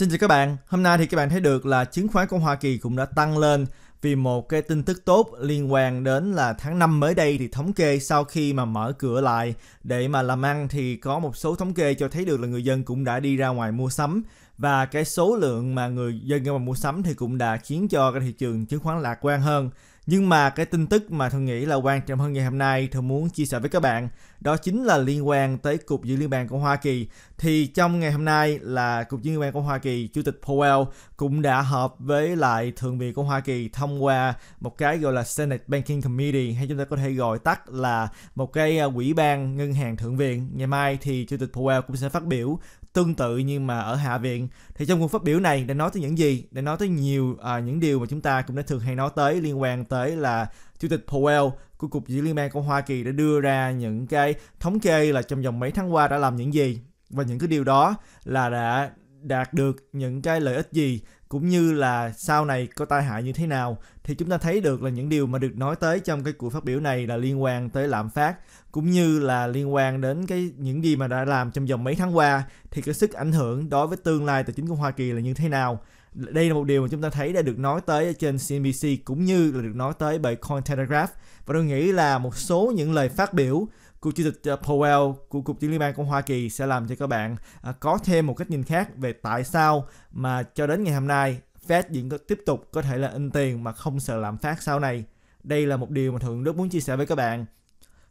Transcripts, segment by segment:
Xin chào các bạn, hôm nay thì các bạn thấy được là chứng khoán của Hoa Kỳ cũng đã tăng lên vì một cái tin tức tốt liên quan đến là tháng 5 mới đây thì thống kê sau khi mà mở cửa lại để mà làm ăn thì có một số thống kê cho thấy được là người dân cũng đã đi ra ngoài mua sắm và cái số lượng mà người dân ra ngoài mua sắm thì cũng đã khiến cho cái thị trường chứng khoán lạc quan hơn. Nhưng mà cái tin tức mà tôi nghĩ là quan trọng hơn ngày hôm nay Thuận muốn chia sẻ với các bạn đó chính là liên quan tới Cục Dự liên bang của Hoa Kỳ. Thì trong ngày hôm nay là Cục Dự liên bang của Hoa Kỳ, Chủ tịch Powell cũng đã họp với lại Thượng viện của Hoa Kỳ thông qua một cái gọi là Senate Banking Committee hay chúng ta có thể gọi tắt là một cái quỹ à, ban ngân hàng thượng viện. Ngày mai thì Chủ tịch Powell cũng sẽ phát biểu tương tự nhưng mà ở Hạ viện thì trong cuộc phát biểu này đã nói tới những gì đã nói tới nhiều à, những điều mà chúng ta cũng đã thường hay nói tới liên quan tới là chủ tịch Powell của Cục dữ Liên bang của Hoa Kỳ đã đưa ra những cái thống kê là trong vòng mấy tháng qua đã làm những gì và những cái điều đó là đã đạt được những cái lợi ích gì cũng như là sau này có tai hại như thế nào thì chúng ta thấy được là những điều mà được nói tới trong cái cuộc phát biểu này là liên quan tới lạm phát cũng như là liên quan đến cái những gì mà đã làm trong vòng mấy tháng qua thì cái sức ảnh hưởng đối với tương lai tài chính của Hoa Kỳ là như thế nào đây là một điều mà chúng ta thấy đã được nói tới trên CNBC cũng như là được nói tới bởi Coin Telegraph và tôi nghĩ là một số những lời phát biểu của chủ tịch ờ, Powell của cục trưởng liên bang của Hoa Kỳ sẽ làm cho các bạn ờ, có thêm một cách nhìn khác về tại sao mà cho đến ngày hôm nay Fed vẫn có tiếp tục có thể là in tiền mà không sợ lạm phát sau này. Đây là một điều mà Thượng Đức muốn chia sẻ với các bạn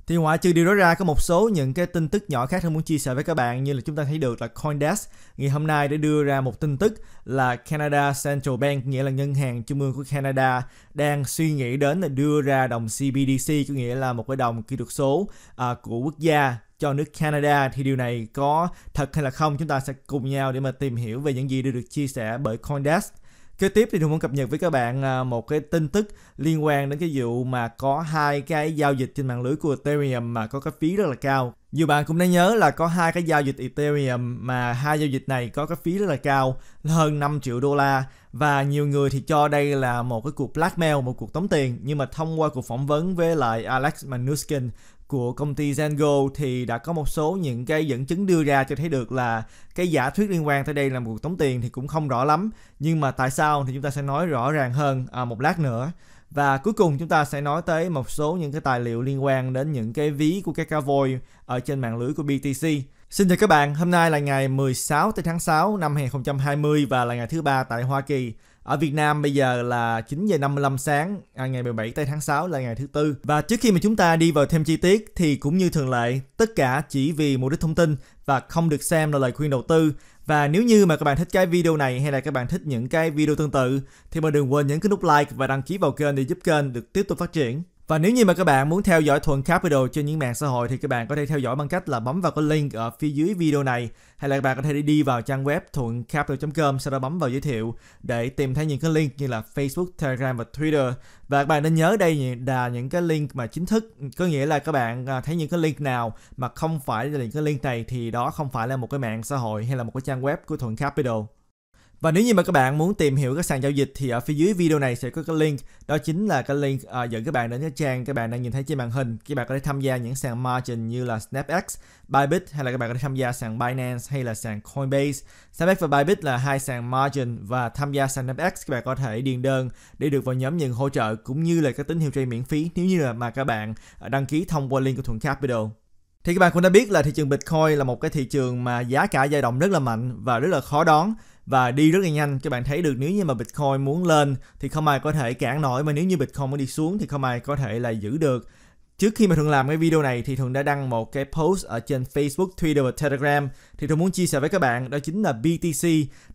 thì ngoại trừ điều đó ra có một số những cái tin tức nhỏ khác tôi muốn chia sẻ với các bạn như là chúng ta thấy được là CoinDesk ngày hôm nay đã đưa ra một tin tức là Canada Central Bank nghĩa là ngân hàng trung ương của Canada đang suy nghĩ đến là đưa ra đồng CBDC có nghĩa là một cái đồng kỹ thuật số à, của quốc gia cho nước Canada thì điều này có thật hay là không chúng ta sẽ cùng nhau để mà tìm hiểu về những gì đã được chia sẻ bởi CoinDesk Kế tiếp thì Hùng muốn cập nhật với các bạn à, một cái tin tức liên quan đến cái vụ mà có hai cái giao dịch trên mạng lưới của Ethereum mà có cái phí rất là cao. Nhiều bạn cũng đã nhớ là có hai cái giao dịch Ethereum mà hai giao dịch này có cái phí rất là cao hơn 5 triệu đô la và nhiều người thì cho đây là một cái cuộc blackmail, một cuộc tống tiền nhưng mà thông qua cuộc phỏng vấn với lại Alex Manuskin của công ty Zango thì đã có một số những cái dẫn chứng đưa ra cho thấy được là cái giả thuyết liên quan tới đây là một cuộc tống tiền thì cũng không rõ lắm nhưng mà tại sao thì chúng ta sẽ nói rõ ràng hơn à, một lát nữa và cuối cùng chúng ta sẽ nói tới một số những cái tài liệu liên quan đến những cái ví của các cá voi ở trên mạng lưới của BTC. Xin chào các bạn, hôm nay là ngày 16 tháng 6 năm 2020 và là ngày thứ ba tại Hoa Kỳ ở Việt Nam bây giờ là 9 giờ 55 sáng à, ngày 17 tây tháng 6 là ngày thứ tư. Và trước khi mà chúng ta đi vào thêm chi tiết thì cũng như thường lệ, tất cả chỉ vì mục đích thông tin và không được xem là lời khuyên đầu tư. Và nếu như mà các bạn thích cái video này hay là các bạn thích những cái video tương tự thì mà đừng quên nhấn cái nút like và đăng ký vào kênh để giúp kênh được tiếp tục phát triển. Và nếu như mà các bạn muốn theo dõi Thuần Capital trên những mạng xã hội thì các bạn có thể theo dõi bằng cách là bấm vào cái link ở phía dưới video này hay là các bạn có thể đi vào trang web thuậncapital.com sau đó bấm vào giới thiệu để tìm thấy những cái link như là Facebook, Telegram và Twitter. Và các bạn nên nhớ đây là những cái link mà chính thức, có nghĩa là các bạn à, thấy những cái link nào mà không phải là những cái link này thì đó không phải là một cái mạng xã hội hay là một cái trang web của Thuận Capital. Và nếu như mà các bạn muốn tìm hiểu các sàn giao dịch thì ở phía dưới video này sẽ có cái link, đó chính là cái link uh, dẫn các bạn đến cái trang các bạn đang nhìn thấy trên màn hình. Các bạn có thể tham gia những sàn margin như là SnapX, Bybit hay là các bạn có thể tham gia sàn Binance hay là sàn Coinbase. SnapX và Bybit là hai sàn margin và tham gia sàn SnapX các bạn có thể điền đơn để được vào nhóm nhận hỗ trợ cũng như là các tín hiệu trade miễn phí nếu như là mà các bạn à, đăng ký thông qua link của Thuận Capital. Thì các bạn cũng đã biết là thị trường Bitcoin là một cái thị trường mà giá cả dao động rất là mạnh và rất là khó đoán và đi rất là nhanh các bạn thấy được nếu như mà Bitcoin muốn lên thì không ai có thể cản nổi mà nếu như Bitcoin muốn đi xuống thì không ai có thể là giữ được Trước khi mà Thuận làm cái video này thì Thuận đã đăng một cái post ở trên Facebook, Twitter và Telegram thì Thuận muốn chia sẻ với các bạn đó chính là BTC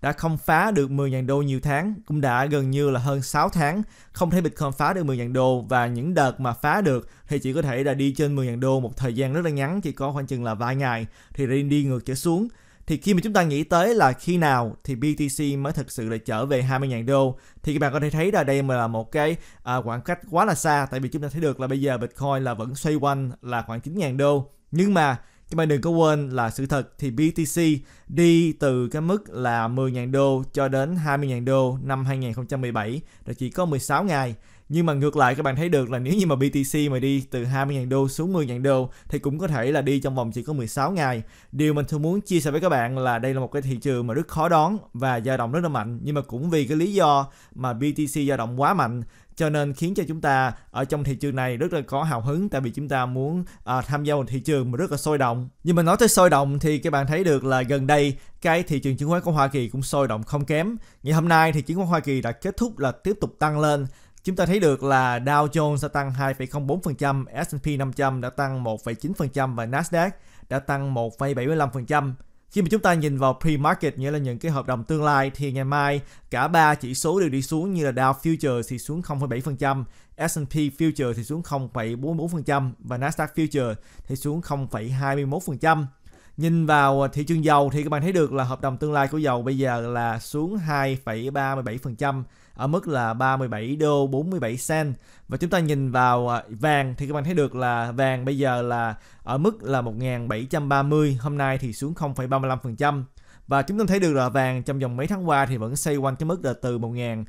đã không phá được 10.000 đô nhiều tháng cũng đã gần như là hơn 6 tháng không thấy Bitcoin phá được 10.000 đô và những đợt mà phá được thì chỉ có thể là đi trên 10.000 đô một thời gian rất là ngắn chỉ có khoảng chừng là vài ngày thì đi ngược trở xuống thì khi mà chúng ta nghĩ tới là khi nào thì BTC mới thực sự là trở về 20.000 đô thì các bạn có thể thấy là đây là một cái à, khoảng cách quá là xa tại vì chúng ta thấy được là bây giờ Bitcoin là vẫn xoay quanh là khoảng 9.000 đô nhưng mà các bạn đừng có quên là sự thật thì BTC đi từ cái mức là 10.000 đô cho đến 20.000 đô năm 2017 là chỉ có 16 ngày nhưng mà ngược lại các bạn thấy được là nếu như mà BTC mà đi từ 20.000 đô xuống 10.000 đô thì cũng có thể là đi trong vòng chỉ có 16 ngày. Điều mình thường muốn chia sẻ với các bạn là đây là một cái thị trường mà rất khó đoán và dao động rất là mạnh nhưng mà cũng vì cái lý do mà BTC dao động quá mạnh cho nên khiến cho chúng ta ở trong thị trường này rất là có hào hứng tại vì chúng ta muốn à, tham gia một thị trường mà rất là sôi động nhưng mà nói tới sôi động thì các bạn thấy được là gần đây cái thị trường chứng khoán của Hoa Kỳ cũng sôi động không kém ngày hôm nay thì chứng khoán Hoa Kỳ đã kết thúc là tiếp tục tăng lên Chúng ta thấy được là Dow Jones đã tăng 2,04%, S&P 500 đã tăng 1,9% và Nasdaq đã tăng 1,75%. Khi mà chúng ta nhìn vào pre-market nghĩa là những cái hợp đồng tương lai thì ngày mai cả ba chỉ số đều đi xuống như là Dow Futures thì xuống 0,7%, S&P Futures thì xuống 0,44% và Nasdaq Futures thì xuống 0,21%. Nhìn vào thị trường dầu thì các bạn thấy được là hợp đồng tương lai của dầu bây giờ là xuống 2,37% ở mức là 37 đô 47 sen và chúng ta nhìn vào à, vàng thì các bạn thấy được là vàng bây giờ là ở mức là 1730 hôm nay thì xuống 0,35% và chúng ta thấy được là vàng trong vòng mấy tháng qua thì vẫn xoay quanh cái mức là từ 1.700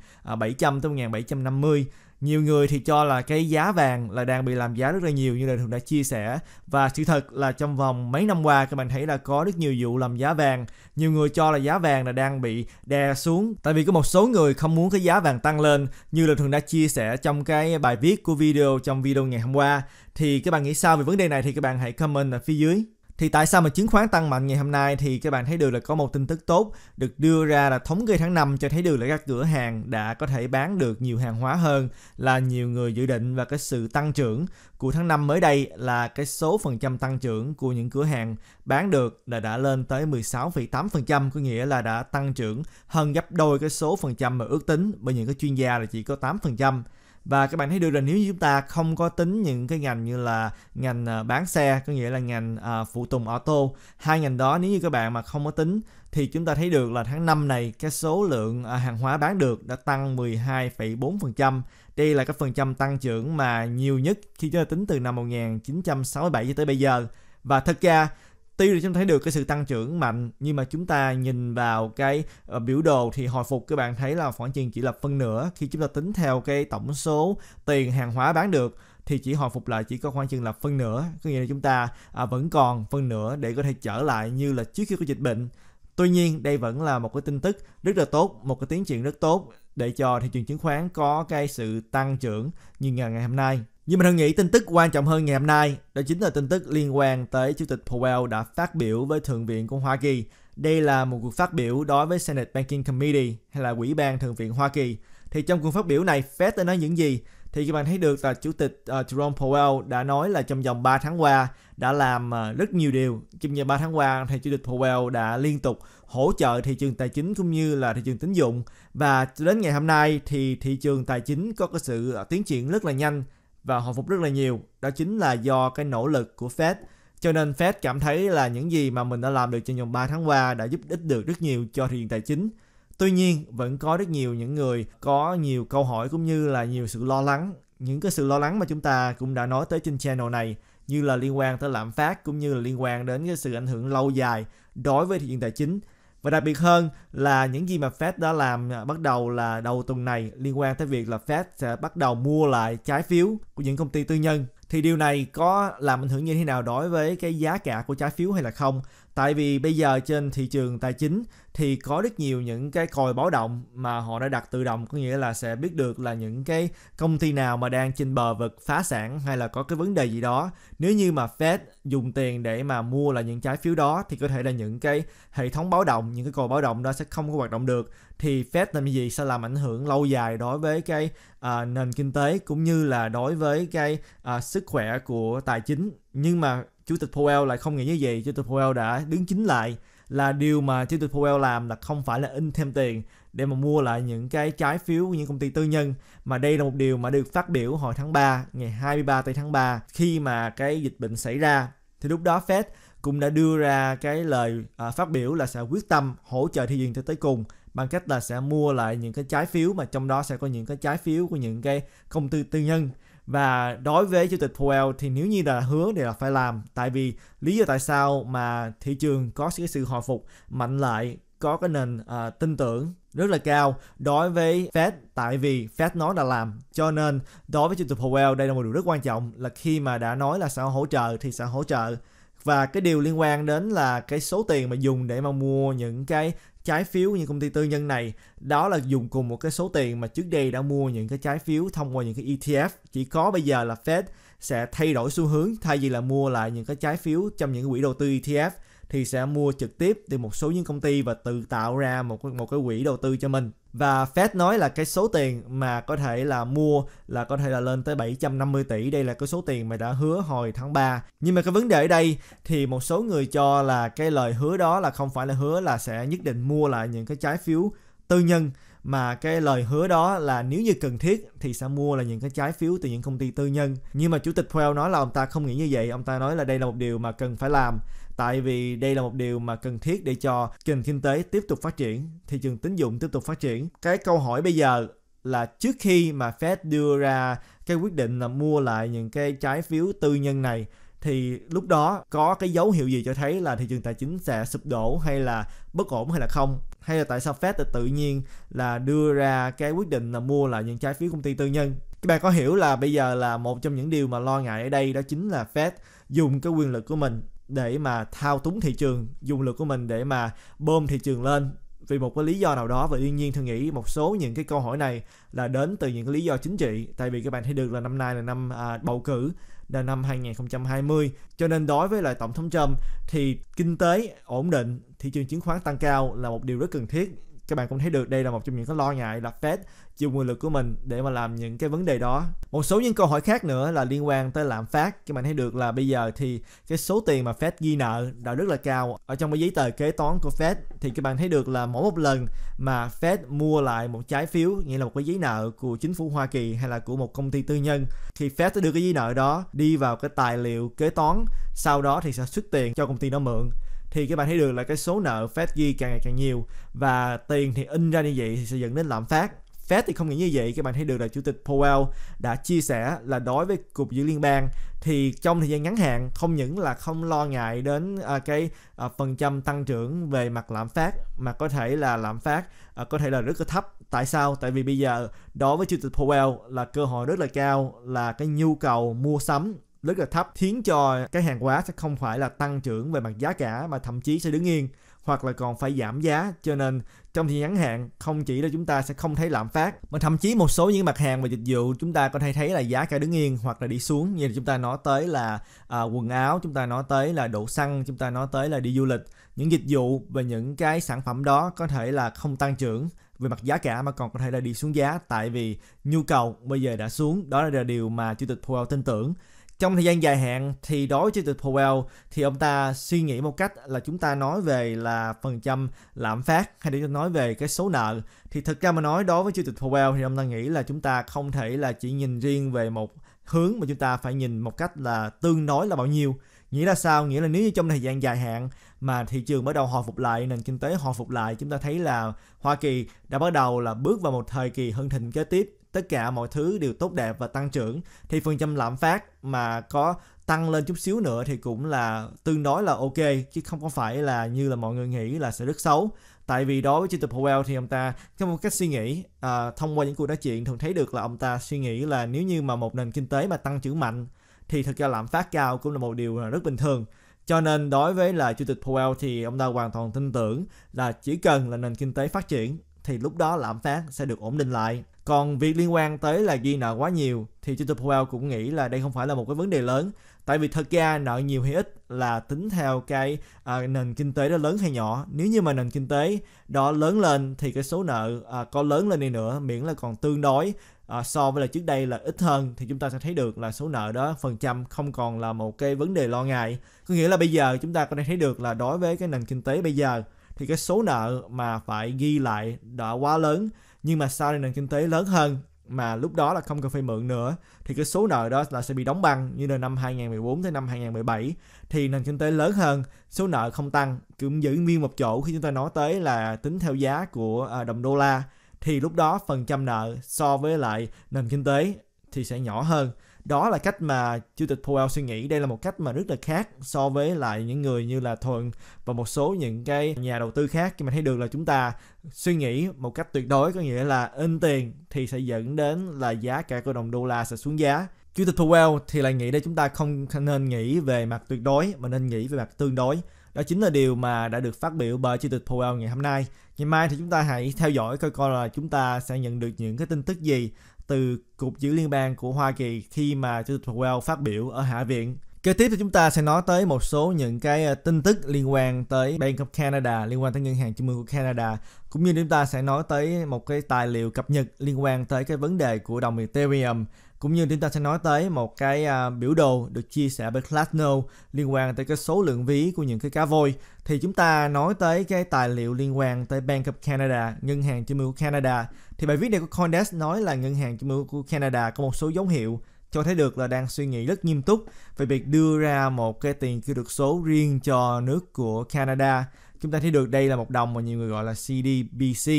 tới 1.750 nhiều người thì cho là cái giá vàng là đang bị làm giá rất là nhiều như là thường đã chia sẻ và sự thật là trong vòng mấy năm qua các bạn thấy là có rất nhiều vụ làm giá vàng nhiều người cho là giá vàng là đang bị đè xuống tại vì có một số người không muốn cái giá vàng tăng lên như là thường đã chia sẻ trong cái bài viết của video trong video ngày hôm qua thì các bạn nghĩ sao về vấn đề này thì các bạn hãy comment ở phía dưới thì tại sao mà chứng khoán tăng mạnh ngày hôm nay thì các bạn thấy được là có một tin tức tốt được đưa ra là thống kê tháng 5 cho thấy được là các cửa hàng đã có thể bán được nhiều hàng hóa hơn là nhiều người dự định và cái sự tăng trưởng của tháng 5 mới đây là cái số phần trăm tăng trưởng của những cửa hàng bán được là đã lên tới 16,8% có nghĩa là đã tăng trưởng hơn gấp đôi cái số phần trăm mà ước tính bởi những cái chuyên gia là chỉ có 8% và các bạn thấy được là nếu như chúng ta không có tính những cái ngành như là ngành à, bán xe có nghĩa là ngành uh, phụ tùng ô tô hai ngành đó nếu như các bạn mà không có tính thì chúng ta thấy được là tháng 5 này cái số lượng à, hàng hóa bán được đã tăng 12,4%. Đây là cái phần trăm tăng trưởng mà nhiều nhất khi chúng ta tính từ năm 1967 cho tới bây giờ. Và thật ra tuy là chúng ta thấy được cái sự tăng trưởng mạnh nhưng mà chúng ta nhìn vào cái uh, biểu đồ thì hồi phục các bạn thấy là khoảng chừng chỉ là phân nửa khi chúng ta tính theo cái tổng số tiền hàng hóa bán được thì chỉ hồi phục lại chỉ có khoảng chừng là phân nửa có nghĩa là chúng ta à, vẫn còn phân nửa để có thể trở lại như là trước khi có dịch bệnh tuy nhiên đây vẫn là một cái tin tức rất là tốt một cái tiến triển rất tốt để cho thị trường chứng khoán có cái sự tăng trưởng như ngày ngày hôm nay nhưng mình Hân nghĩ tin tức quan trọng hơn ngày hôm nay đó chính là tin tức liên quan tới Chủ tịch Powell đã phát biểu với Thượng viện của Hoa Kỳ. Đây là một cuộc phát biểu đối với Senate Banking Committee hay là quỹ ban Thượng viện Hoa Kỳ. Thì trong cuộc phát biểu này, Fed đã nói những gì? Thì các bạn thấy được là Chủ tịch uh, Jerome Powell đã nói là trong vòng 3 tháng qua đã làm uh, rất nhiều điều. Trong vòng 3 tháng qua, thì Chủ tịch Powell đã liên tục hỗ trợ thị trường tài chính cũng như là thị trường tín dụng. Và đến ngày hôm nay thì thị trường tài chính có cái sự ờ, tiến triển rất là nhanh và hồi phục rất là nhiều đó chính là do cái nỗ lực của Fed cho nên Fed cảm thấy là những gì mà mình đã làm được trong vòng 3 tháng qua đã giúp ích được rất nhiều cho thị trường tài chính tuy nhiên vẫn có rất nhiều những người có nhiều câu hỏi cũng như là nhiều sự lo lắng những cái sự lo lắng mà chúng ta cũng đã nói tới trên channel này như là liên quan tới lạm phát cũng như là liên quan đến cái sự ảnh hưởng lâu dài đối với thị trường tài chính và đặc biệt hơn là những gì mà Fed đã làm à, bắt đầu là đầu tuần này liên quan tới việc là Fed sẽ bắt đầu mua lại trái phiếu của những công ty tư nhân thì điều này có làm ảnh hưởng như thế nào đối với cái giá cả của trái phiếu hay là không tại vì bây giờ trên thị trường tài chính thì có rất nhiều những cái còi báo động mà họ đã đặt tự động có nghĩa là sẽ biết được là những cái công ty nào mà đang trên bờ vực phá sản hay là có cái vấn đề gì đó nếu như mà Fed dùng tiền để mà mua là những trái phiếu đó thì có thể là những cái hệ thống báo động những cái còi báo động đó sẽ không có hoạt động được thì Fed làm gì sẽ làm ảnh hưởng lâu dài đối với cái à, nền kinh tế cũng như là đối với cái à, sức khỏe của tài chính nhưng mà chủ tịch Powell lại không nghĩ như vậy chủ tịch Powell đã đứng chính lại là điều mà chiến dịch Powell làm là không phải là in thêm tiền để mà mua lại những cái trái phiếu của những công ty tư nhân mà đây là một điều mà được phát biểu hồi tháng 3 ngày 23 tây tháng 3 khi mà cái dịch bệnh xảy ra thì lúc đó Fed cũng đã đưa ra cái lời à, phát biểu là sẽ quyết tâm hỗ trợ thị trường tới tới cùng bằng cách là sẽ mua lại những cái trái phiếu mà trong đó sẽ có những cái trái phiếu của những cái công ty tư nhân và đối với chủ tịch Powell thì nếu như là hứa thì là phải làm tại vì lý do tại sao mà thị trường có cái sự hồi phục mạnh lại có cái nền uh, tin tưởng rất là cao đối với Fed tại vì Fed nói đã làm cho nên đối với chủ tịch Powell đây là một điều rất quan trọng là khi mà đã nói là sẽ hỗ trợ thì sẽ hỗ trợ và cái điều liên quan đến là cái số tiền mà dùng để mà mua những cái trái phiếu của những công ty tư nhân này đó là dùng cùng một cái số tiền mà trước đây đã mua những cái trái phiếu thông qua những cái ETF chỉ có bây giờ là Fed sẽ thay đổi xu hướng thay vì là mua lại những cái trái phiếu trong những quỹ đầu tư ETF thì sẽ mua trực tiếp từ một số những công ty và tự tạo ra một một cái quỹ đầu tư cho mình và Fed nói là cái số tiền mà có thể là mua là có thể là lên tới 750 tỷ. Đây là cái số tiền mà đã hứa hồi tháng 3. Nhưng mà cái vấn đề ở đây thì một số người cho là cái lời hứa đó là không phải là hứa là sẽ nhất định mua lại những cái trái phiếu tư nhân mà cái lời hứa đó là nếu như cần thiết thì sẽ mua là những cái trái phiếu từ những công ty tư nhân. Nhưng mà chủ tịch Powell nói là ông ta không nghĩ như vậy, ông ta nói là đây là một điều mà cần phải làm tại vì đây là một điều mà cần thiết để cho nền kinh tế tiếp tục phát triển, thị trường tín dụng tiếp tục phát triển. Cái câu hỏi bây giờ là trước khi mà Fed đưa ra cái quyết định là mua lại những cái trái phiếu tư nhân này thì lúc đó có cái dấu hiệu gì cho thấy là thị trường tài chính sẽ sụp đổ hay là bất ổn hay là không hay là tại sao Fed tự nhiên là đưa ra cái quyết định là mua lại những trái phiếu công ty tư nhân các bạn có hiểu là bây giờ là một trong những điều mà lo ngại ở đây đó chính là Fed dùng cái quyền lực của mình để mà thao túng thị trường dùng lực của mình để mà bơm thị trường lên vì một cái lý do nào đó và đương nhiên thương nghĩ một số những cái câu hỏi này là đến từ những cái lý do chính trị tại vì các bạn thấy được là năm nay là năm à, bầu cử là năm 2020 cho nên đối với lại tổng thống Trump thì kinh tế ổn định thị trường chứng khoán tăng cao là một điều rất cần thiết các bạn cũng thấy được đây là một trong những cái lo ngại đặt Fed dùng nguồn lực của mình để mà làm những cái vấn đề đó. Một số những câu hỏi khác nữa là liên quan tới lạm phát. Các bạn thấy được là bây giờ thì cái số tiền mà Fed ghi nợ đã rất là cao. Ở trong cái giấy tờ kế toán của Fed thì các bạn thấy được là mỗi một lần mà Fed mua lại một trái phiếu nghĩa là một cái giấy nợ của chính phủ Hoa Kỳ hay là của một công ty tư nhân thì Fed sẽ đưa cái giấy nợ đó đi vào cái tài liệu kế toán sau đó thì sẽ xuất tiền cho công ty đó mượn thì các bạn thấy được là cái số nợ Fed ghi càng ngày càng nhiều và tiền thì in ra như vậy thì sẽ dẫn đến lạm phát Fed thì không nghĩ như vậy, các bạn thấy được là Chủ tịch Powell đã chia sẻ là đối với Cục Dự Liên bang thì trong thời gian ngắn hạn không những là không lo ngại đến à, cái à, phần trăm tăng trưởng về mặt lạm phát mà có thể là lạm phát à, có thể là rất là thấp. Tại sao? Tại vì bây giờ đối với Chủ tịch Powell là cơ hội rất là cao là cái nhu cầu mua sắm rất là thấp khiến cho cái hàng hóa sẽ không phải là tăng trưởng về mặt giá cả mà thậm chí sẽ đứng yên hoặc là còn phải giảm giá cho nên trong thời ngắn hạn không chỉ là chúng ta sẽ không thấy lạm phát mà thậm chí một số những mặt hàng và dịch vụ chúng ta có thể thấy là giá cả đứng yên hoặc là đi xuống như là chúng ta nói tới là à, quần áo chúng ta nói tới là đổ xăng chúng ta nói tới là đi du lịch những dịch vụ và những cái sản phẩm đó có thể là không tăng trưởng về mặt giá cả mà còn có thể là đi xuống giá tại vì nhu cầu bây giờ đã xuống đó là điều mà chủ tịch Powell tin tưởng trong thời gian dài hạn thì đối với chủ tịch Powell thì ông ta suy nghĩ một cách là chúng ta nói về là phần trăm lạm phát hay để nói về cái số nợ thì thực ra mà nói đối với chủ tịch Powell thì ông ta nghĩ là chúng ta không thể là chỉ nhìn riêng về một hướng mà chúng ta phải nhìn một cách là tương đối là bao nhiêu nghĩa là sao nghĩa là nếu như trong thời gian dài hạn mà thị trường bắt đầu hồi phục lại nền kinh tế hồi phục lại chúng ta thấy là Hoa Kỳ đã bắt đầu là bước vào một thời kỳ hưng thịnh kế tiếp tất cả mọi thứ đều tốt đẹp và tăng trưởng thì phần trăm lạm phát mà có tăng lên chút xíu nữa thì cũng là tương đối là ok chứ không có phải là như là mọi người nghĩ là sẽ rất xấu tại vì đối với chủ tịch Powell thì ông ta trong một cách suy nghĩ à, thông qua những cuộc nói chuyện thường thấy được là ông ta suy nghĩ là nếu như mà một nền kinh tế mà tăng trưởng mạnh thì thực ra lạm phát cao cũng là một điều rất bình thường cho nên đối với là chủ tịch Powell thì ông ta hoàn toàn tin tưởng là chỉ cần là nền kinh tế phát triển thì lúc đó lạm phát sẽ được ổn định lại còn việc liên quan tới là ghi nợ quá nhiều thì Joseph Powell cũng nghĩ là đây không phải là một cái vấn đề lớn tại vì thật ra nợ nhiều hay ít là tính theo cái à, nền kinh tế đó lớn hay nhỏ nếu như mà nền kinh tế đó lớn lên thì cái số nợ à, có lớn lên đi nữa miễn là còn tương đối à, so với là trước đây là ít hơn thì chúng ta sẽ thấy được là số nợ đó phần trăm không còn là một cái vấn đề lo ngại có nghĩa là bây giờ chúng ta có thể thấy được là đối với cái nền kinh tế bây giờ thì cái số nợ mà phải ghi lại đã quá lớn nhưng mà sau nền kinh tế lớn hơn mà lúc đó là không cần phải mượn nữa thì cái số nợ đó là sẽ bị đóng băng như là năm 2014 tới năm 2017 thì nền kinh tế lớn hơn số nợ không tăng cũng giữ nguyên một chỗ khi chúng ta nói tới là tính theo giá của à, đồng đô la thì lúc đó phần trăm nợ so với lại nền kinh tế thì sẽ nhỏ hơn đó là cách mà chủ tịch Powell suy nghĩ đây là một cách mà rất là khác so với lại những người như là thuận và một số những cái nhà đầu tư khác khi mà thấy được là chúng ta suy nghĩ một cách tuyệt đối có nghĩa là in tiền thì sẽ dẫn đến là giá cả của đồng đô la sẽ xuống giá chủ tịch Powell thì lại nghĩ đây chúng ta không nên nghĩ về mặt tuyệt đối mà nên nghĩ về mặt tương đối đó chính là điều mà đã được phát biểu bởi chủ tịch Powell ngày hôm nay ngày mai thì chúng ta hãy theo dõi coi coi là chúng ta sẽ nhận được những cái tin tức gì từ Cục Dự Liên bang của Hoa Kỳ khi mà Chủ tịch Powell phát biểu ở Hạ viện. Kế tiếp thì chúng ta sẽ nói tới một số những cái ờ, tin tức liên quan tới Bank of Canada, liên quan tới Ngân hàng Trung ương của Canada, cũng như chúng ta sẽ nói tới một cái tài liệu cập nhật liên quan tới cái vấn đề của đồng Ethereum cũng như chúng ta sẽ nói tới một cái à, biểu đồ được chia sẻ bởi Classno liên quan tới cái số lượng ví của những cái cá voi thì chúng ta nói tới cái tài liệu liên quan tới Bank of Canada ngân hàng trung ương của Canada thì bài viết này của Coindesk nói là ngân hàng trung ương của Canada có một số dấu hiệu cho thấy được là đang suy nghĩ rất nghiêm túc về việc đưa ra một cái tiền kỹ thuật số riêng cho nước của Canada chúng ta thấy được đây là một đồng mà nhiều người gọi là CDBC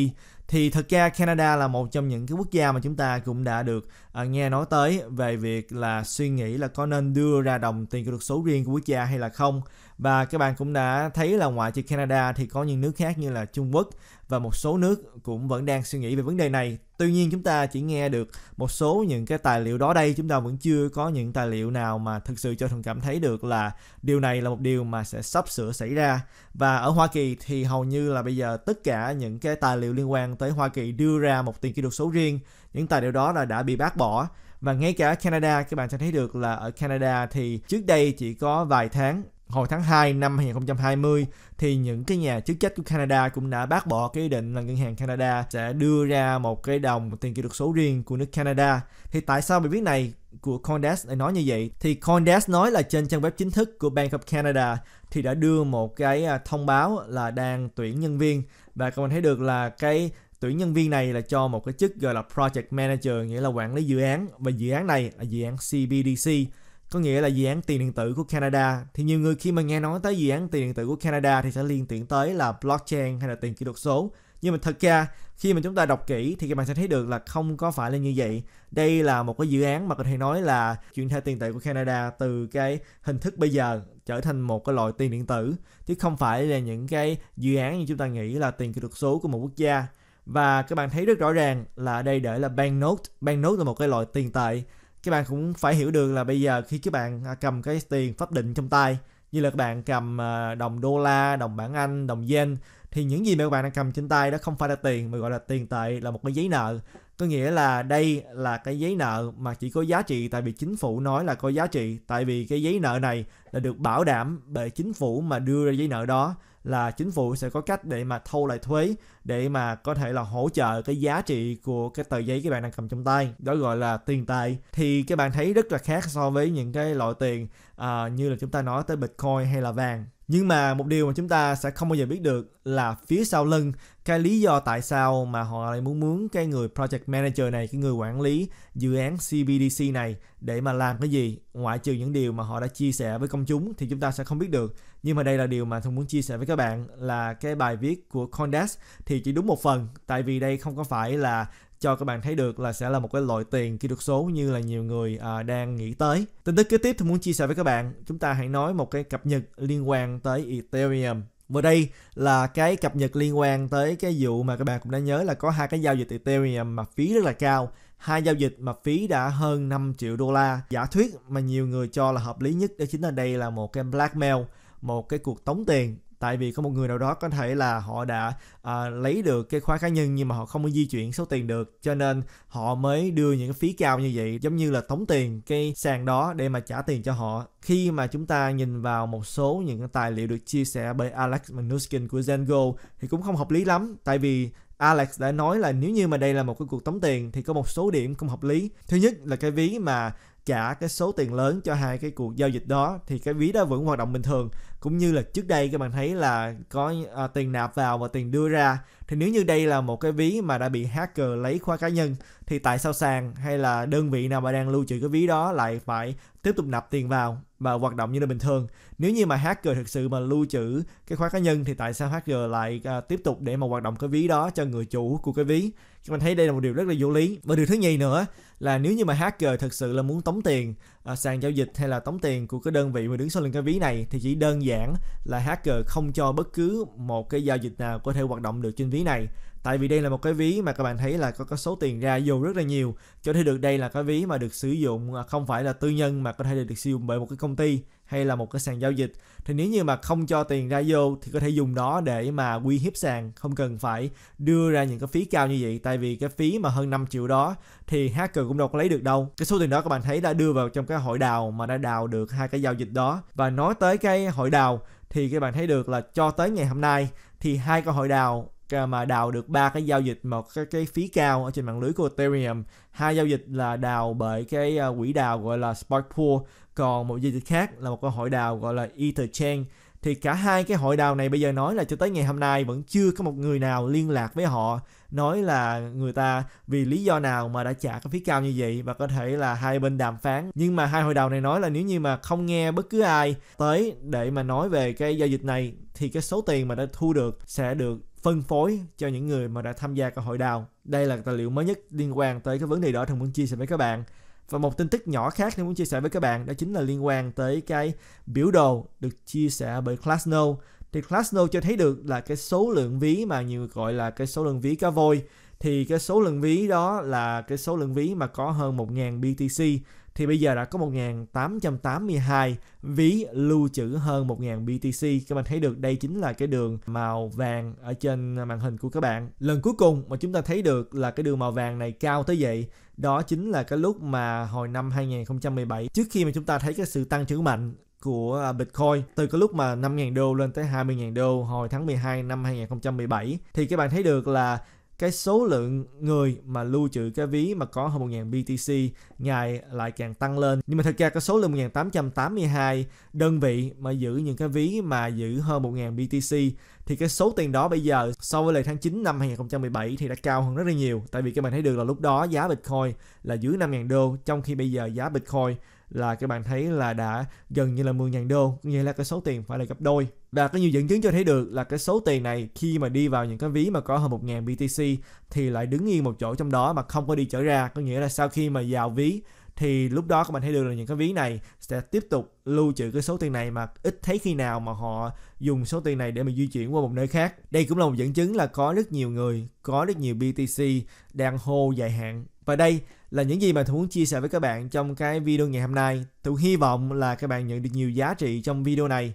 thì thực ra Canada là một trong những cái quốc gia mà chúng ta cũng đã được à, nghe nói tới về việc là suy nghĩ là có nên đưa ra đồng tiền kỹ thuật số riêng của quốc gia hay là không và các bạn cũng đã thấy là ngoại trừ Canada thì có những nước khác như là Trung Quốc và một số nước cũng vẫn đang suy nghĩ về vấn đề này tuy nhiên chúng ta chỉ nghe được một số những cái tài liệu đó đây chúng ta vẫn chưa có những tài liệu nào mà thực sự cho thần cảm thấy được là điều này là một điều mà sẽ sắp sửa xảy ra và ở Hoa Kỳ thì hầu như là bây giờ tất cả những cái tài liệu liên quan tới Hoa Kỳ đưa ra một tiền kỹ thuật số riêng những tài liệu đó là đã bị bác bỏ và ngay cả Canada các bạn sẽ thấy được là ở Canada thì trước đây chỉ có vài tháng hồi tháng 2 năm 2020 thì những cái nhà chức trách của Canada cũng đã bác bỏ cái ý định là ngân hàng Canada sẽ đưa ra một cái đồng tiền kỹ thuật số riêng của nước Canada. Thì tại sao bài viết này của Condes lại nói như vậy? Thì Condes nói là trên trang web chính thức của Bank of Canada thì đã đưa một cái à, thông báo là đang tuyển nhân viên và các bạn thấy được là cái tuyển nhân viên này là cho một cái chức gọi là project manager nghĩa là quản lý dự án và dự án này là dự án CBDC có nghĩa là dự án tiền điện tử của Canada thì nhiều người khi mà nghe nói tới dự án tiền điện tử của Canada thì sẽ liên tưởng tới là blockchain hay là tiền kỹ thuật số nhưng mà thật ra khi mà chúng ta đọc kỹ thì các bạn sẽ thấy được là không có phải là như vậy đây là một cái dự án mà có thể nói là chuyển thể tiền tệ của Canada từ cái hình thức bây giờ trở thành một cái loại tiền điện tử chứ không phải là những cái dự án như chúng ta nghĩ là tiền kỹ thuật số của một quốc gia và các bạn thấy rất rõ ràng là đây để là bank note bank note là một cái loại tiền tệ các bạn cũng phải hiểu được là bây giờ khi các bạn à, cầm cái tiền pháp định trong tay như là các bạn cầm à, đồng đô la, đồng bảng Anh, đồng yen thì những gì mà các bạn đang cầm trên tay đó không phải là tiền mà gọi là tiền tệ là một cái giấy nợ có nghĩa là đây là cái giấy nợ mà chỉ có giá trị tại vì chính phủ nói là có giá trị tại vì cái giấy nợ này là được bảo đảm bởi chính phủ mà đưa ra giấy nợ đó là chính phủ sẽ có cách để mà thâu lại thuế để mà có thể là hỗ trợ cái giá trị của cái tờ giấy các bạn đang cầm trong tay đó gọi là tiền tệ thì các bạn thấy rất là khác so với những cái loại tiền uh, như là chúng ta nói tới bitcoin hay là vàng nhưng mà một điều mà chúng ta sẽ không bao giờ biết được là phía sau lưng cái lý do tại sao mà họ lại muốn muốn cái người project manager này cái người quản lý dự án CBDC này để mà làm cái gì ngoại trừ những điều mà họ đã chia sẻ với công chúng thì chúng ta sẽ không biết được nhưng mà đây là điều mà tôi muốn chia sẻ với các bạn là cái bài viết của Condesk thì chỉ đúng một phần tại vì đây không có phải là cho các bạn thấy được là sẽ là một cái loại tiền kỹ thuật số như là nhiều người à, đang nghĩ tới. Tin tức kế tiếp tôi muốn chia sẻ với các bạn, chúng ta hãy nói một cái cập nhật liên quan tới Ethereum Vừa đây là cái cập nhật liên quan tới cái vụ mà các bạn cũng đã nhớ là có hai cái giao dịch Ethereum mà phí rất là cao. Hai giao dịch mà phí đã hơn 5 triệu đô la. Giả thuyết mà nhiều người cho là hợp lý nhất đó chính là đây là một cái blackmail, một cái cuộc tống tiền tại vì có một người nào đó có thể là họ đã à, lấy được cái khóa cá nhân nhưng mà họ không có di chuyển số tiền được cho nên họ mới đưa những cái phí cao như vậy giống như là tống tiền cái sàn đó để mà trả tiền cho họ khi mà chúng ta nhìn vào một số những tài liệu được chia sẻ bởi Alex Mnuchin của Zengo thì cũng không hợp lý lắm tại vì Alex đã nói là nếu như mà đây là một cái cuộc tống tiền thì có một số điểm không hợp lý. Thứ nhất là cái ví mà trả cái số tiền lớn cho hai cái cuộc giao dịch đó thì cái ví đó vẫn hoạt động bình thường cũng như là trước đây các bạn thấy là có à, tiền nạp vào và tiền đưa ra thì nếu như đây là một cái ví mà đã bị hacker lấy khóa cá nhân thì tại sao sàn hay là đơn vị nào mà đang lưu trữ cái ví đó lại phải tiếp tục nạp tiền vào và hoạt động như là bình thường nếu như mà hacker thực sự mà lưu trữ cái khóa cá nhân thì tại sao hacker lại à, tiếp tục để mà hoạt động cái ví đó cho người chủ của cái ví chúng mình thấy đây là một điều rất là vô lý và điều thứ nhì nữa là nếu như mà hacker thực sự là muốn tống tiền à, sàn giao dịch hay là tống tiền của cái đơn vị mà đứng sau lưng cái ví này thì chỉ đơn giản là hacker không cho bất cứ một cái giao dịch nào có thể hoạt động được trên ví này tại vì đây là một cái ví mà các bạn thấy là có, có số tiền ra vô rất là nhiều cho thấy được đây là cái ví mà được sử dụng à, không phải là tư nhân mà có thể được sử dụng bởi một cái công ty hay là một cái sàn giao dịch thì nếu như mà không cho tiền ra vô thì có thể dùng đó để mà quy hiếp sàn không cần phải đưa ra những cái phí cao như vậy tại vì cái phí mà hơn 5 triệu đó thì hacker cũng đâu có lấy được đâu cái số tiền đó các bạn thấy đã đưa vào trong cái hội đào mà đã đào được hai cái giao dịch đó và nói tới cái hội đào thì các bạn thấy được là cho tới ngày hôm nay thì hai cái hội đào mà đào được ba cái giao dịch một cái cái phí cao ở trên mạng lưới của Ethereum hai giao dịch là đào bởi cái ờ, quỹ đào gọi là Spark Pool còn một giao dịch khác là một cái hội đào gọi là EtherChain thì cả hai cái hội đào này bây giờ nói là cho tới ngày hôm nay vẫn chưa có một người nào liên lạc với họ nói là người ta vì lý do nào mà đã trả cái phí cao như vậy và có thể là hai bên đàm phán nhưng mà hai hội đào này nói là nếu như mà không nghe bất cứ ai tới để mà nói về cái giao dịch này thì cái số tiền mà đã thu được sẽ được phân phối cho những người mà đã tham gia các hội đào. Đây là tài liệu mới nhất liên quan tới cái vấn đề đó Thằng muốn chia sẻ với các bạn. Và một tin tức nhỏ khác Thần muốn chia sẻ với các bạn đó chính là liên quan tới cái biểu đồ được chia sẻ bởi Classno. Thì Classno cho thấy được là cái số lượng ví mà nhiều người gọi là cái số lượng ví cá voi thì cái số lượng ví đó là cái số lượng ví mà có hơn 1.000 BTC thì bây giờ đã có 1.882 ví lưu trữ hơn 1.000 BTC. Các bạn thấy được đây chính là cái đường màu vàng ở trên màn hình của các bạn. Lần cuối cùng mà chúng ta thấy được là cái đường màu vàng này cao tới vậy đó chính là cái lúc mà hồi năm 2017 trước khi mà chúng ta thấy cái sự tăng trưởng mạnh của à, Bitcoin từ cái lúc mà 5.000 đô lên tới 20.000 đô hồi tháng 12 năm 2017 thì các bạn thấy được là cái số lượng người mà lưu trữ cái ví mà có hơn 1.000 BTC ngày lại càng tăng lên. Nhưng mà thật ra cái số lượng 1.882 đơn vị mà giữ những cái ví mà giữ hơn 1.000 BTC thì cái số tiền đó bây giờ so với lại tháng 9 năm 2017 thì đã cao hơn rất là nhiều. Tại vì các bạn thấy được là lúc đó giá Bitcoin là dưới 5.000 đô trong khi bây giờ giá Bitcoin là các bạn thấy là đã gần như là 10.000 đô, nghĩa là cái số tiền phải là gấp đôi. Và có nhiều dẫn chứng cho thấy được là cái số tiền này khi mà đi vào những cái ví mà có hơn 1.000 BTC thì lại đứng yên một chỗ trong đó mà không có đi trở ra. Có nghĩa là sau khi mà vào ví thì lúc đó các bạn thấy được là những cái ví này sẽ tiếp tục lưu trữ cái số tiền này mà ít thấy khi nào mà họ dùng số tiền này để mà di chuyển qua một nơi khác. Đây cũng là một dẫn chứng là có rất nhiều người, có rất nhiều BTC đang hô dài hạn. Và đây là những gì mà tôi muốn chia sẻ với các bạn trong cái video ngày hôm nay. tôi hy vọng là các bạn nhận được nhiều giá trị trong video này